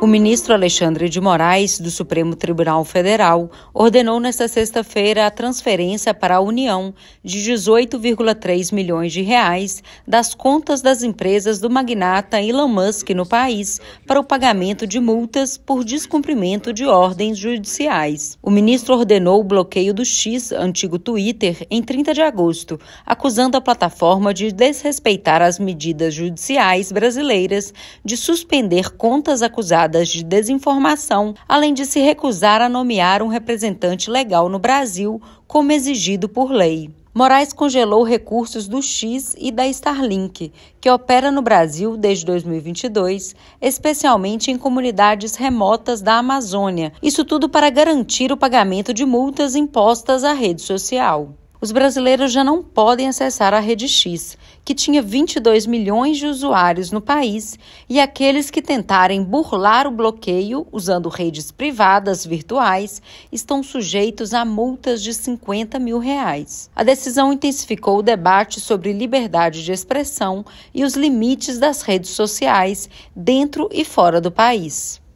O ministro Alexandre de Moraes, do Supremo Tribunal Federal, ordenou nesta sexta-feira a transferência para a União de 18,3 milhões de reais das contas das empresas do magnata Elon Musk no país para o pagamento de multas por descumprimento de ordens judiciais. O ministro ordenou o bloqueio do X, antigo Twitter, em 30 de agosto, acusando a plataforma de desrespeitar as medidas judiciais brasileiras de suspender contas acusadas de desinformação, além de se recusar a nomear um representante legal no Brasil, como exigido por lei. Moraes congelou recursos do X e da Starlink, que opera no Brasil desde 2022, especialmente em comunidades remotas da Amazônia. Isso tudo para garantir o pagamento de multas impostas à rede social os brasileiros já não podem acessar a rede X, que tinha 22 milhões de usuários no país, e aqueles que tentarem burlar o bloqueio usando redes privadas virtuais estão sujeitos a multas de 50 mil reais. A decisão intensificou o debate sobre liberdade de expressão e os limites das redes sociais dentro e fora do país.